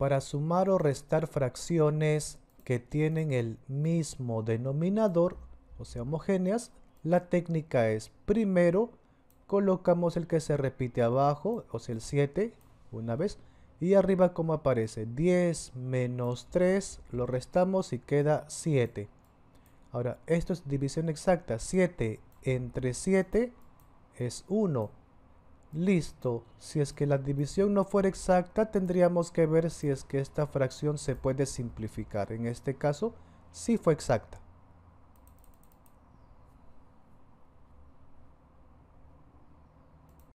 para sumar o restar fracciones que tienen el mismo denominador, o sea, homogéneas, la técnica es primero colocamos el que se repite abajo, o sea, el 7, una vez, y arriba como aparece, 10 menos 3, lo restamos y queda 7. Ahora, esto es división exacta, 7 entre 7 es 1. Listo, si es que la división no fuera exacta, tendríamos que ver si es que esta fracción se puede simplificar. En este caso, sí fue exacta.